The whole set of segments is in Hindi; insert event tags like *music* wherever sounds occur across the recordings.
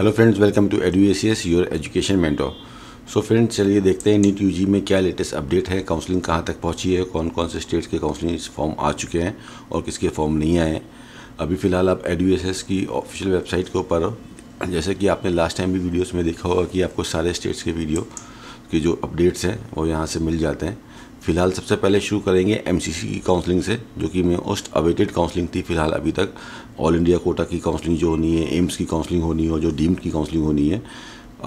hello friends welcome to edu S your education mentor so friends चलिए देखते हैं नीट यूजी में क्या लेटेस्ट अपडेट है काउंसलिंग कहाँ तक पहुँची है कौन कौन से स्टेट्स के काउंसलिंग फॉर्म आ चुके हैं और किसके फॉर्म नहीं आए हैं अभी फ़िलहाल आप एडू की ऑफिशियल वेबसाइट के ऊपर जैसे कि आपने लास्ट टाइम भी वीडियोज़ में देखा होगा कि आपको सारे स्टेट्स के वीडियो के जो अपडेट्स हैं वो यहाँ से मिल जाते हैं फिलहाल सबसे पहले शुरू करेंगे एम की काउंसलिंग से जो कि मैं मोस्ट अवेटेड काउंसलिंग थी फिलहाल अभी तक ऑल इंडिया कोटा की काउंसलिंग जो होनी है एम्स की काउंसलिंग होनी है जो डीम्ड की काउंसलिंग होनी है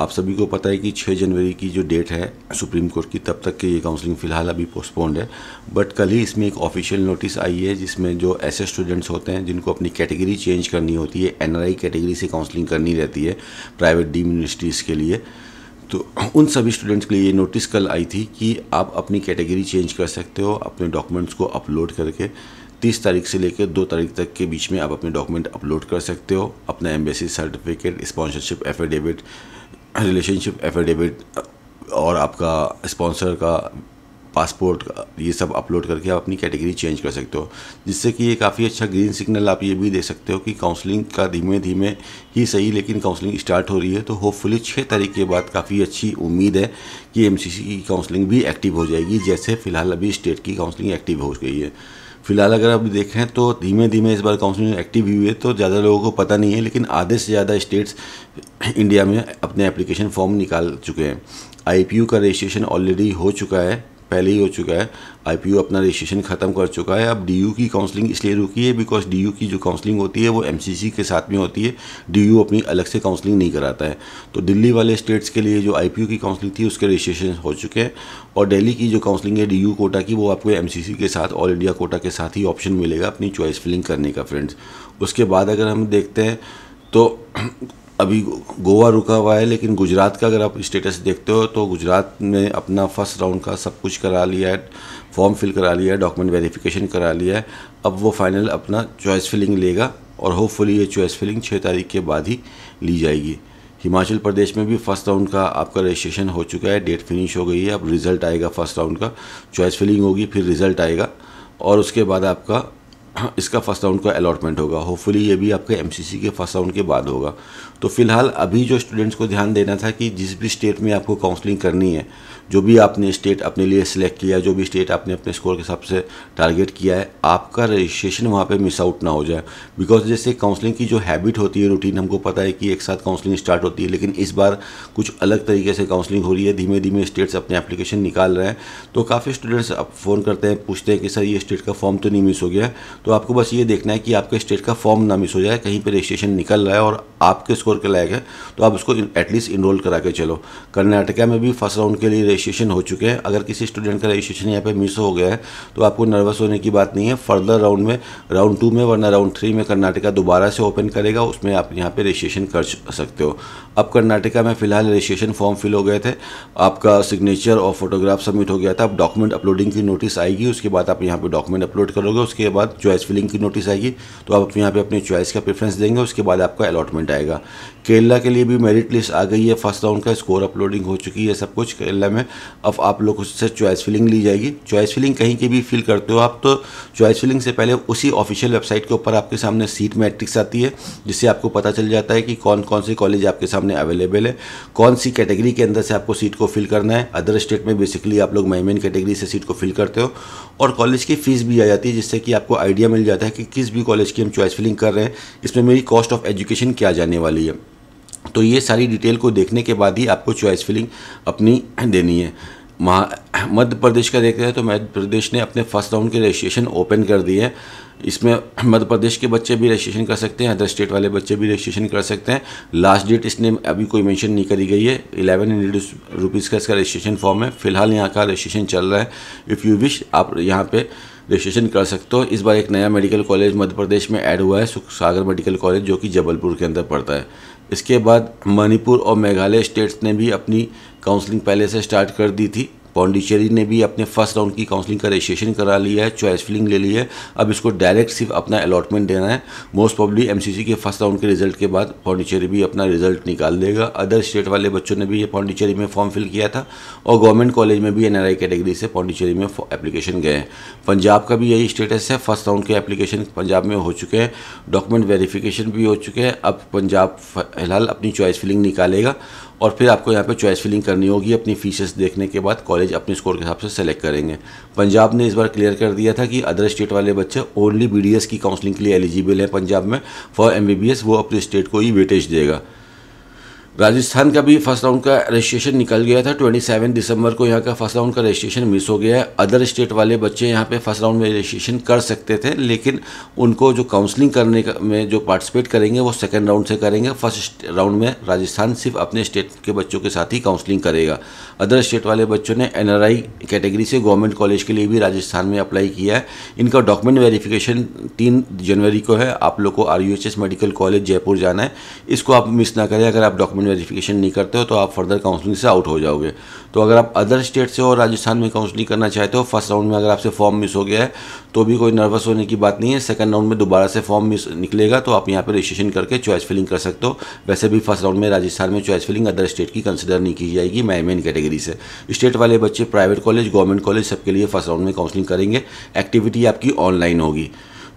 आप सभी को पता है कि 6 जनवरी की जो डेट है सुप्रीम कोर्ट की तब तक के ये काउंसलिंग फ़िलहाल अभी पोस्टपोन्ड है बट कल ही इसमें एक ऑफिशियल नोटिस आई है जिसमें जो ऐसे स्टूडेंट्स होते हैं जिनको अपनी कैटेगरी चेंज करनी होती है एनआरआई कैटेगरी से काउंसलिंग करनी रहती है प्राइवेट डीम यूनिवर्सिटीज़ के लिए तो उन सभी स्टूडेंट्स के लिए ये नोटिस कल आई थी कि आप अपनी कैटेगरी चेंज कर सकते हो अपने डॉक्यूमेंट्स को अपलोड करके तीस तारीख से लेकर दो तारीख तक के बीच में आप अपने डॉक्यूमेंट अपलोड कर सकते हो अपना embassy certificate sponsorship affidavit relationship affidavit और आपका स्पॉन्सर का पासपोर्ट ये सब अपलोड करके आप अपनी कैटेगरी चेंज कर सकते हो जिससे कि ये काफ़ी अच्छा ग्रीन सिग्नल आप ये भी दे सकते हो कि काउंसलिंग का धीमे धीमे ही सही लेकिन काउंसलिंग स्टार्ट हो रही है तो होपफुली छः तारीख के बाद काफ़ी अच्छी उम्मीद है कि एम की काउंसलिंग भी एक्टिव हो जाएगी जैसे फिलहाल अभी स्टेट की काउंसलिंग एक्टिव हो गई है फिलहाल अगर आप देखें तो धीमे धीमे इस बार काउंसलिंग एक्टिव हुई है तो ज़्यादा लोगों को पता नहीं है लेकिन आधे से ज़्यादा स्टेट्स इंडिया में अपने एप्लीकेशन फॉर्म निकाल चुके हैं आईपीयू का रजिस्ट्रेशन ऑलरेडी हो चुका है पहले ही हो चुका है आई अपना रजिस्ट्रेशन ख़त्म कर चुका है अब डी की काउंसलिंग इसलिए रुकी है बिकॉज डी की जो काउंसलिंग होती है वो एम के साथ में होती है डी अपनी अलग से काउंसलिंग नहीं कराता है तो दिल्ली वाले स्टेट्स के लिए जो आई की काउंसलिंग थी उसके रजिस्ट्रेशन हो चुके हैं और डेली की जो काउंसलिंग है डी कोटा की वो आपको एम के साथ ऑल इंडिया कोटा के साथ ही ऑप्शन मिलेगा अपनी चॉइस फिलिंग करने का फ्रेंड्स उसके बाद अगर हम देखते हैं तो अभी गोवा रुका हुआ है लेकिन गुजरात का अगर आप स्टेटस देखते हो तो गुजरात ने अपना फर्स्ट राउंड का सब कुछ करा लिया है फॉर्म फिल करा लिया है डॉक्यूमेंट वेरिफिकेशन करा लिया है अब वो फाइनल अपना चॉइस फिलिंग लेगा और होपफुली ये चॉइस फिलिंग छः तारीख के बाद ही ली जाएगी हिमाचल प्रदेश में भी फर्स्ट राउंड का आपका रजिस्ट्रेशन हो चुका है डेट फिनिश हो गई है अब रिज़ल्ट आएगा फर्स्ट राउंड का चॉइस फिलिंग होगी फिर रिज़ल्ट आएगा और उसके बाद आपका हाँ, इसका फर्स्ट राउंड का अलॉटमेंट होगा होपफुली ये भी आपके एम के फर्स्ट राउंड के बाद होगा तो फिलहाल अभी जो स्टूडेंट्स को ध्यान देना था कि जिस भी स्टेट में आपको काउंसलिंग करनी है जो भी आपने स्टेट अपने लिए सिलेक्ट किया जो भी स्टेट आपने अपने स्कोर के हिसाब से टारगेट किया है आपका रजिस्ट्रेशन वहाँ पर मिस आउट ना हो जाए बिकॉज जैसे काउंसलिंग की जो हैबिट होती है रूटीन हमको पता है कि एक साथ काउंसलिंग स्टार्ट होती है लेकिन इस बार कुछ अलग तरीके से काउंसलिंग हो रही है धीमे धीमे स्टेट्स अपने एप्लीकेशन निकाल रहे हैं तो काफ़ी स्टूडेंट्स अब फ़ोन करते हैं पूछते हैं कि सर ये स्टेट का फॉर्म तो नहीं मिस हो गया तो आपको बस ये देखना है कि आपके स्टेट का फॉर्म ना मिस हो जाए कहीं पर रजिस्ट्रेशन निकल रहा है और आपके स्कोर के लायक है तो आप उसको एटलीस्ट इनरोल करा के चलो कर्नाटका में भी फर्स्ट राउंड के लिए रजिस्ट्रेशन हो चुके हैं अगर किसी स्टूडेंट का रजिस्ट्रेशन यहाँ पर मिस हो गया है तो आपको नर्वस होने की बात नहीं है फर्दर राउंड में राउंड टू में वरना राउंड थ्री में कर्नाटका दोबारा से ओपन करेगा उसमें आप यहाँ पर रजिस्ट्रेशन कर सकते हो अब कर्नाटका में फिलहाल रजिस्ट्रेशन फॉर्म फिल हो गए थे आपका सिग्नेचर और फोटोग्राफ सबमिट हो गया था अब डॉक्यूमेंट अपलोडिंग की नोटिस आएगी उसके बाद आप यहाँ पर डॉक्यूमेंट अपलोड करोगे उसके बाद जो चॉइस फिलिंग की नोटिस आएगी तो आप यहाँ पे अपने चॉइस का प्रेफरेंस देंगे उसके बाद आपका अलॉटमेंट आएगा केरला के लिए भी मेरिट लिस्ट आ गई है फर्स्ट राउंड का स्कोर अपलोडिंग हो चुकी है सब कुछ केरला में अब आप लोग उससे चॉइस फिलिंग ली जाएगी चॉइस फिलिंग कहीं की भी फिल करते हो आप तो चॉइस फिलिंग से पहले उसी ऑफिशियल वेबसाइट के ऊपर आपके सामने सीट मैट्रिक्स आती है जिससे आपको पता चल जाता है कि कौन कौन से कॉलेज आपके सामने अवेलेबल है कौन सी कैटेगरी के अंदर से आपको सीट को फिल करना है अदर स्टेट में बेसिकली आप लोग मेन मेन कैटेगरी से सीट को फिल करते हो और कॉलेज की फ़ीस भी आ जाती है जिससे कि आपको आइडिया आइडिया मिल जाता है कि किस भी कॉलेज की हम चॉइस फिलिंग कर रहे हैं इसमें मेरी कॉस्ट ऑफ एजुकेशन क्या जाने वाली है तो ये सारी डिटेल को देखने के बाद ही आपको चॉइस फिलिंग अपनी देनी है वहाँ मध्य प्रदेश का देखते हैं तो मध्य प्रदेश ने अपने फर्स्ट राउंड के रजिस्ट्रेशन ओपन कर दिए हैं इसमें मध्य प्रदेश के बच्चे भी रजिस्ट्रेशन कर सकते हैं अदर स्टेट वाले बच्चे भी रजिस्ट्रेशन कर सकते हैं लास्ट डेट इसने अभी कोई मेंशन नहीं करी गई है इलेवन हंड्रेड रुपीज़ का इसका रजिस्ट्रेशन फॉर्म है फिलहाल यहाँ का रजिस्ट्रेशन चल रहा है इफ़ यू विश आप यहाँ पर रजिस्ट्रेशन कर सकते हो इस बार एक नया मेडिकल कॉलेज मध्य प्रदेश में ऐड हुआ है सुख सागर मेडिकल कॉलेज जो कि जबलपुर के अंदर पड़ता है इसके बाद मणिपुर और मेघालय स्टेट्स ने भी अपनी काउंसलिंग पहले से स्टार्ट कर दी थी पौंडीचेरी ने भी अपने फर्स्ट राउंड की काउंसलिंग का रजिस्ट्रेशन करा लिया है चॉइस फिलिंग ले ली है अब इसको डायरेक्ट सिर्फ अपना अलॉटमेंट देना है मोस्ट प्रॉब्ली एम के फर्स्ट राउंड के रिजल्ट के बाद पौंडीचेरी भी अपना रिजल्ट निकाल देगा अदर स्टेट वाले बच्चों ने भी ये पौंडीचेरी में फॉर्म फिल किया था और गवर्नमेंट कॉलेज में भी एन कैटेगरी से पौंडीचेरी में एप्लीकेशन गए हैं पंजाब का भी यही स्टेटस है फर्स्ट राउंड के एप्लीकेशन पंजाब में हो चुके हैं डॉक्यूमेंट वेरिफिकेशन भी हो चुके हैं अब पंजाब फिलहाल अपनी चॉइस फिलिंग निकालेगा और फिर आपको यहाँ पे चॉइस फिलिंग करनी होगी अपनी फीसेस देखने के बाद कॉलेज अपने स्कोर के हिसाब से सेलेक्ट करेंगे पंजाब ने इस बार क्लियर कर दिया था कि अदर स्टेट वाले बच्चे ओनली बी की काउंसलिंग के लिए एलिजिबल हैं पंजाब में फॉर एम वो अपने स्टेट को ही वेटेज देगा राजस्थान का भी फर्स्ट राउंड का रजिस्ट्रेशन निकल गया था 27 दिसंबर को यहाँ का फर्स्ट राउंड का रजिस्ट्रेशन मिस हो गया है अदर स्टेट वाले बच्चे यहाँ पे फर्स्ट राउंड में रजिस्ट्रेशन कर सकते थे लेकिन उनको जो काउंसलिंग करने का में जो पार्टिसिपेट करेंगे वो सेकेंड राउंड से करेंगे फर्स्ट राउंड में राजस्थान सिर्फ अपने स्टेट के बच्चों के साथ ही काउंसलिंग करेगा अदर स्टेट वाले बच्चों ने एन कैटेगरी से गवर्नमेंट कॉलेज के लिए भी राजस्थान में अप्लाई किया है इनका डॉक्यूमेंट वेरीफिकेशन तीन जनवरी को है आप लोग को आर मेडिकल कॉलेज जयपुर जाना है इसको आप मिस ना करें अगर आप डॉक्यूमेंट डॉक्यूमेंट वेरिफिकेशन नहीं करते हो तो आप फर्दर काउंसलिंग से आउट हो जाओगे तो अगर आप अदर स्टेट से हो राजस्थान में काउंसलिंग करना चाहते हो फर्स्ट राउंड में अगर आपसे फॉर्म मिस हो गया है तो भी कोई नर्वस होने की बात नहीं है सेकंड राउंड में दोबारा से फॉर्म मिस निकलेगा तो आप यहाँ पर रजिस्ट्रेशन करके चॉइस फिलिंग कर सकते हो वैसे भी फर्स्ट राउंड में राजस्थान में चॉइस फिलिंग अदर स्टेट की कंसिडर नहीं की जाएगी मैं मेन कैटेगरी से स्टेट वाले बच्चे प्राइवेट कॉलेज गवर्नमेंट कॉलेज सबके लिए फर्स्ट राउंड में काउंसलिंग करेंगे एक्टिविटी आपकी ऑनलाइन होगी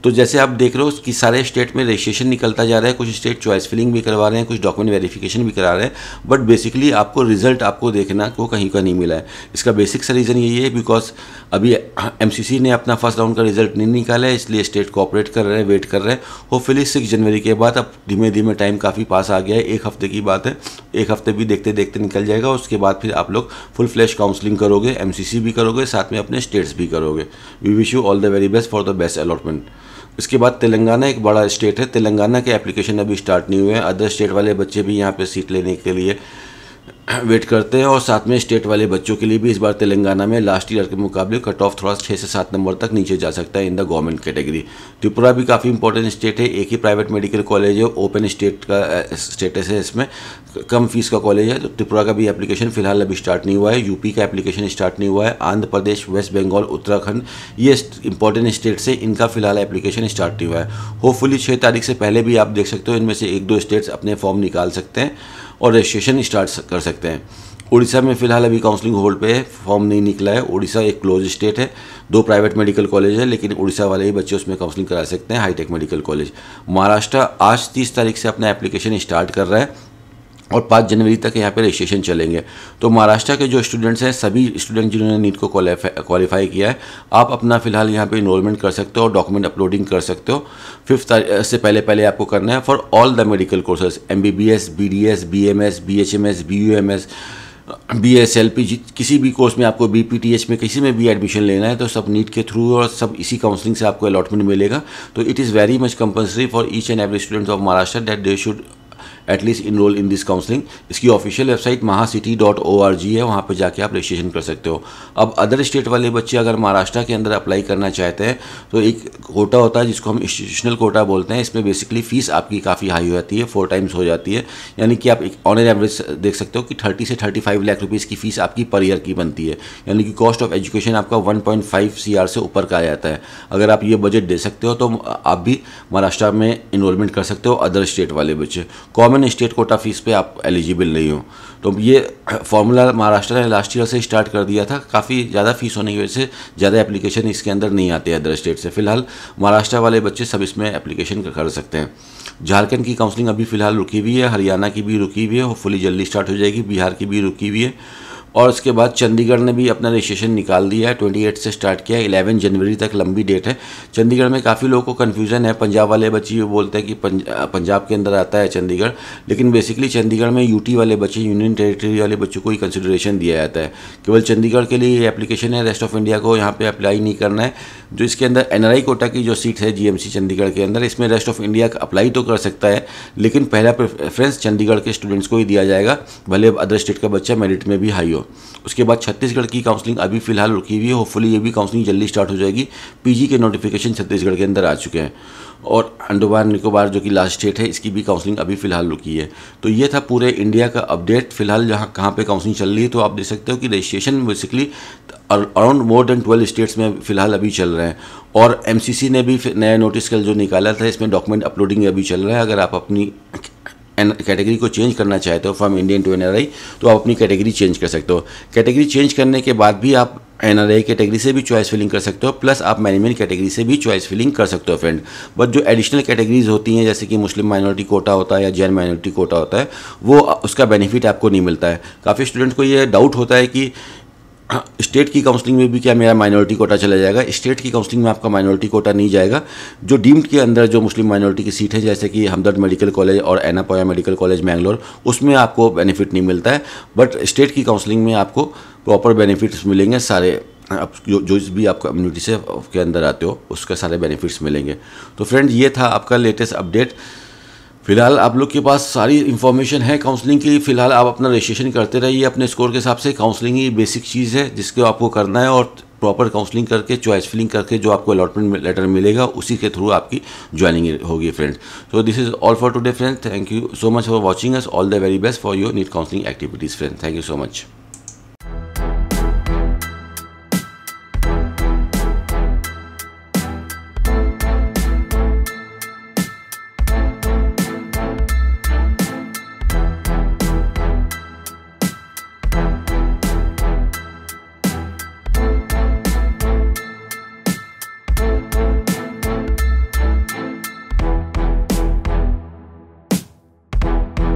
तो जैसे आप देख रहे हो कि सारे स्टेट में रजिस्ट्रेशन निकलता जा रहा है कुछ स्टेट चॉइस फिलिंग भी करवा रहे हैं कुछ डॉक्यूमेंट वेरिफिकेशन भी करा रहे हैं बट बेसिकली आपको रिजल्ट आपको देखना को कहीं का नहीं मिला है इसका बेसिक सा रीज़न यही है बिकॉज अभी एम हाँ, ने अपना फर्स्ट राउंड का रिजल्ट नहीं निकाला है इसलिए स्टेट कोऑपरेट कर रहे हैं वेट कर रहे हैं होपफुली सिक्स जनवरी के बाद अब धीमे धीमे टाइम काफ़ी पास आ गया है एक हफ्ते की बात है एक हफ्ते भी देखते देखते निकल जाएगा उसके बाद फिर आप लोग फुल फ्लैश काउंसलिंग करोगे एम भी करोगे साथ में अपने स्टेट्स भी करोगे we wish you all the very best for the best allotment इसके बाद तेलंगाना एक बड़ा स्टेट है तेलंगाना के एप्लीकेशन अभी स्टार्ट नहीं हुए हैं अदर स्टेट वाले बच्चे भी यहाँ पे सीट लेने के लिए *coughs* वेट करते हैं और साथ में स्टेट वाले बच्चों के लिए भी इस बार तेलंगाना में लास्ट ईयर के मुकाबले कट ऑफ थोड़ा छः से सात नंबर तक नीचे जा सकता है in the government category Tripura भी काफ़ी इंपॉर्टेंट स्टेट है एक ही प्राइवेट मेडिकल कॉलेज है ओपन स्टेट का स्टेटस है इसमें कम फीस का कॉलेज है तो त्रिपुरा का भी एप्लीकेशन फिलहाल अभी स्टार्ट नहीं हुआ है यूपी का एप्लीकेशन स्टार्ट नहीं हुआ है आंध्र प्रदेश वेस्ट बंगाल उत्तराखंड ये इंपॉर्टेंट स्टेट से इनका फिलहाल एप्लीकेशन स्टार्ट नहीं हुआ है होपफुली छः तारीख से पहले भी आप देख सकते हो इनमें से एक दो स्टेट्स अपने फॉर्म निकाल सकते हैं और रजिस्ट्रेशन स्टार्ट कर सकते हैं उड़ीसा में फिलहाल अभी काउंसलिंग होल्ड पे है फॉर्म नहीं निकला है उड़ीसा एक क्लोज स्टेट है दो प्राइवेट मेडिकल कॉलेज है लेकिन उड़ीसा वाले ही बच्चे उसमें काउंसलिंग करा सकते हैं हाईटेक मेडिकल कॉलेज महाराष्ट्र आज तीस तारीख से अपना एप्लीकेशन स्टार्ट कर रहा है और पाँच जनवरी तक यहाँ पे रजिस्ट्रेशन चलेंगे तो महाराष्ट्र के जो स्टूडेंट्स हैं सभी स्टूडेंट जिन्होंने नीट को क्वालिफाई किया है आप अपना फिलहाल यहाँ पे इनरोलमेंट कर सकते हो और डॉक्यूमेंट अपलोडिंग कर सकते हो फिफ्थ से पहले पहले आपको करना है for all the medical courses M B B S B D S B M S B H M S B U M S B S L P किसी भी कोर्स में आपको बी पी टी एच में किसी में भी एडमिशन लेना है तो सब नीट के थ्रू और सब इसी काउंसलिंग से आपको अलॉटमेंट मिलेगा तो it is very much compulsory for each and every students of Maharashtra that they should at least enrol in this counselling इसकी ऑफिशियल वेबसाइट महासिटी डॉट ओ आर जी है वहाँ पर जाके आप रजिस्ट्रेशन कर सकते हो अब अदर स्टेट वाले बच्चे अगर महाराष्ट्र के अंदर अप्लाई करना चाहते हैं तो एक कोटा होता है जिसको हम इंस्टीट्यूशनल कोटा बोलते हैं इसमें बेसिकली फ़ीस आपकी काफ़ी हाई हो जाती है फोर टाइम्स हो जाती है यानी कि आप ऑन एन एवरेज देख सकते हो कि थर्टी से थर्टी फाइव लाख रुपीज़ की फ़ीस आपकी पर ईयर की बनती है यानी कि कॉस्ट ऑफ एजुकेशन आपका one point five C R से ऊपर का आ जाता है अगर आप ये बजट दे सकते हो तो आप भी महाराष्ट्र में इनरोलमेंट कर सकते हो अदर स्टेट वाले बच्चे common common state quota fees पे आप एलिजिबल नहीं हो तो ये फॉर्मूला महाराष्ट्र ने लास्ट ईयर से स्टार्ट कर दिया था काफ़ी ज़्यादा फीस होने की वजह से ज़्यादा एप्लीकेशन इसके अंदर नहीं आते अदर स्टेट से फिलहाल महाराष्ट्र वाले बच्चे सब इसमें एप्लीकेशन कर सकते हैं झारखंड की काउंसलिंग अभी फ़िलहाल रुकी हुई है हरियाणा की भी रुकी हुई है होपफुली जल्दी स्टार्ट हो जाएगी बिहार की भी रुकी हुई है और उसके बाद चंडीगढ़ ने भी अपना रजिस्ट्रेशन निकाल दिया है ट्वेंटी एट से स्टार्ट किया है इलेवन जनवरी तक लंबी डेट है चंडीगढ़ में काफ़ी लोगों को कन्फ्यूज़न है पंजाब वाले बच्चे बोलते हैं कि पंजाब के अंदर आता है चंडीगढ़ लेकिन बेसिकली चंडीगढ़ में यूटी वाले बच्चे यूनियन टेरीटरी वाले बच्चों को ही कंसिडरेशन दिया जाता है केवल चंडीगढ़ के लिए एप्लीकेशन है रेस्ट ऑफ इंडिया को यहाँ पर अप्लाई नहीं करना है जो इसके अंदर एन कोटा की जो सीट है जी चंडीगढ़ के अंदर इसमें रेस्ट ऑफ इंडिया अप्लाई तो कर सकता है लेकिन पहला प्रेफरेंस चंडीगढ़ के स्टूडेंट्स को ही दिया जाएगा भले अदर स्टेट का बच्चा मेरिट में भी हाई हो उसके बाद छत्तीसगढ़ की काउंसलिंग अभी फिलहाल रुकी हुई है होपफुली ये भी काउंसलिंग जल्दी स्टार्ट हो जाएगी पीजी के नोटिफिकेशन छत्तीसगढ़ के अंदर आ चुके हैं और अंडमान निकोबार जो कि लास्ट स्टेट है इसकी भी काउंसलिंग अभी फिलहाल रुकी है तो ये था पूरे इंडिया का अपडेट फिलहाल जहाँ कहाँ पर काउंसलिंग चल रही है तो आप देख सकते हो कि registration basically around more than twelve states में फिलहाल अभी चल रहे हैं और एमसीसी ने भी नया नोटिस कल जो निकाला था इसमें डॉक्यूमेंट अपलोडिंग अभी चल रहा है अगर आप अपनी एन कैटेगरी को चेंज करना चाहते हो फ्रॉम इंडियन टू एनआरआई तो आप अपनी कैटेगरी चेंज कर सकते हो कैटेगरी चेंज करने के बाद भी आप एन आर आई कैटेगरी से भी चॉइस फिलिंग कर सकते हो प्लस आप मैनेजमेंट कैटेगरी से भी चॉइस फिलिंग कर सकते हो फ्रेंड बट जो एडिशनल कैटेगरीज होती हैं जैसे कि मुस्लिम माइनॉरिटी कोटा होता है या जैन माइनॉरिटी कोटा होता है वो उसका बेनिफिट आपको नहीं मिलता है काफ़ी स्टूडेंट को ये डाउट होता है कि हाँ, स्टेट की काउंसलिंग में भी क्या मेरा माइनॉरिटी कोटा चला जाएगा स्टेट की काउंसलिंग में आपका माइनॉरिटी कोटा नहीं जाएगा जो डीम्ड के अंदर जो मुस्लिम माइनॉरिटी की सीट है जैसे कि हमदर्द मेडिकल कॉलेज और एनापोया मेडिकल कॉलेज मैंगलोर उसमें आपको बेनिफिट नहीं मिलता है बट स्टेट की काउंसलिंग में आपको प्रॉपर बेनिफिट्स मिलेंगे सारे आप जो जो भी आप कम्युनिटी से के अंदर आते हो उसके सारे बेनिफिट्स मिलेंगे तो फ्रेंड ये था आपका लेटेस्ट अपडेट फिलहाल आप लोग के पास सारी इन्फॉर्मेशन है काउंसलिंग की फिलहाल आप अपना रजिस्ट्रेशन करते रहिए अपने स्कोर के हिसाब से काउंसलिंग ही बेसिक चीज़ है जिसको आपको करना है और प्रॉपर काउंसलिंग करके चॉइस फिलिंग करके जो आपको अलॉटमेंट लेटर मिलेगा उसी के थ्रू आपकी ज्वाइनिंग होगी friend so this is all for today friend thank you so much for watching as all the very best for your NEET counselling activities friend thank you so much